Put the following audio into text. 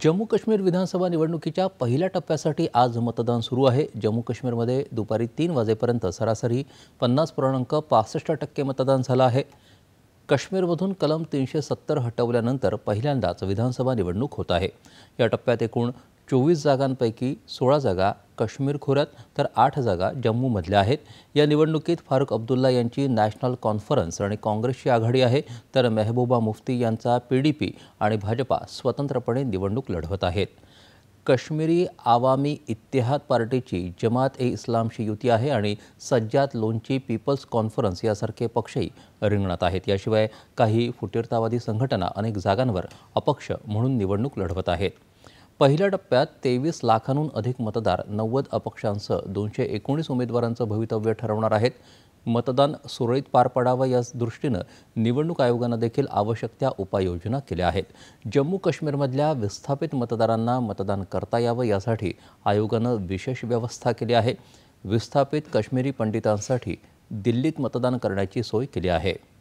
जम्मू काश्मीर विधानसभा निवडणुकीच्या पहिल्या टप्प्यासाठी आज मतदान सुरू आहे जम्मू काश्मीरमध्ये दुपारी तीन वाजेपर्यंत सरासरी पन्नास पूर्णांक पासष्ट टक्के मतदान झालं आहे काश्मीरमधून कलम तीनशे सत्तर हटवल्यानंतर पहिल्यांदाच विधानसभा निवडणूक होत आहे या टप्प्यात एकूण चोवीस जागांपैकी सोळा जागा काश्मीर खोऱ्यात तर आठ जागा जम्मूमधल्या आहेत या निवडणुकीत फारुक अब्दुल्ला यांची नॅशनल कॉन्फरन्स आणि काँग्रेसची आघाडी आहे तर मेहबूबा मुफ्ती यांचा पी आणि भाजपा स्वतंत्रपणे निवडणूक लढवत आहेत काश्मीरी आवामी इतिहाद पार्टीची जमात ए इस्लामशी युती आहे आणि सज्जाद लोनची पीपल्स कॉन्फरन्स यासारखे पक्षही रिंगणात आहेत याशिवाय काही फुटीरतावादी संघटना अनेक जागांवर अपक्ष म्हणून निवडणूक लढवत आहेत पहिल्या टप्प्यात तेवीस लाखांहून अधिक मतदार नव्वद अपक्षांसह दोनशे एकोणीस उमेदवारांचं भवितव्य ठरवणार आहेत मतदान सुरळीत पार पडावं या दृष्टीनं निवडणूक आयोगानं देखील आवश्यक त्या उपाययोजना केल्या आहेत जम्मू काश्मीरमधल्या विस्थापित मतदारांना मतदान करता यावं यासाठी आयोगानं विशेष व्यवस्था केली आहे विस्थापित काश्मीरी पंडितांसाठी दिल्लीत मतदान करण्याची सोय केली आहे